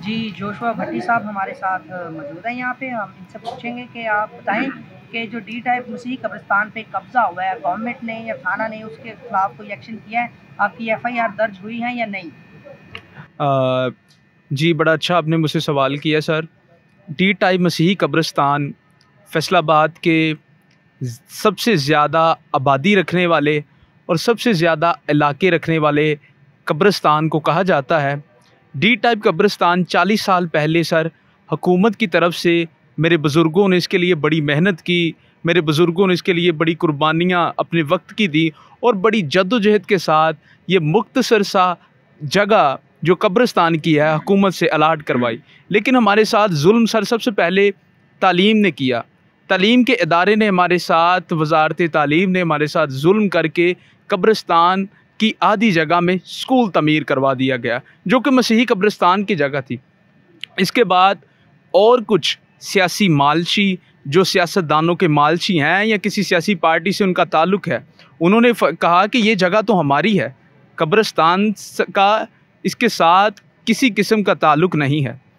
जी Joshua भट्टी साहब हमारे साथ मौजूद हैं यहाँ पे हम इनसे पूछेंगे कि आप बताएं कि जो डी टाइप मसीह कब्रिस्तान पे कब्ज़ा हुआ है गवर्नमेंट ने या थाना ने उसके खिलाफ कोई एक्शन किया है आपकी एफआईआर दर्ज हुई है या नहीं आ, जी बड़ा अच्छा आपने मुझसे सवाल किया सर डी टाइप मसीह कब्रिस्तान फैसलाबाद के सबसे ज़्यादा आबादी रखने वाले और सबसे ज़्यादा इलाके रखने वाले कब्रिस्तान को कहा जाता है डी टाइप कब्रिस्तान 40 साल पहले सर हकूमत की तरफ से मेरे बुज़ुर्गों ने इसके लिए बड़ी मेहनत की मेरे बुज़ुर्गों ने इसके लिए बड़ी कुर्बानियाँ अपने वक्त की दी और बड़ी जद्दोजहद के साथ ये मुख्तसर सा जगह जो कब्रस्तान की है हकूमत से अलाट करवाई लेकिन हमारे साथ जुल्म सर सबसे पहले तालीम ने किया तालीम के इदारे ने हमारे साथ वजारत तालीम ने हमारे साथ जुल्म करके कब्रस्तान की आधी जगह में स्कूल तमीर करवा दिया गया जो कि मसीही कब्रिस्तान की जगह थी इसके बाद और कुछ सियासी मालशी जो सियासतदानों के मालशी हैं या किसी सियासी पार्टी से उनका ताल्लुक है उन्होंने कहा कि ये जगह तो हमारी है कब्रस्तान का इसके साथ किसी किस्म का ताल्लुक नहीं है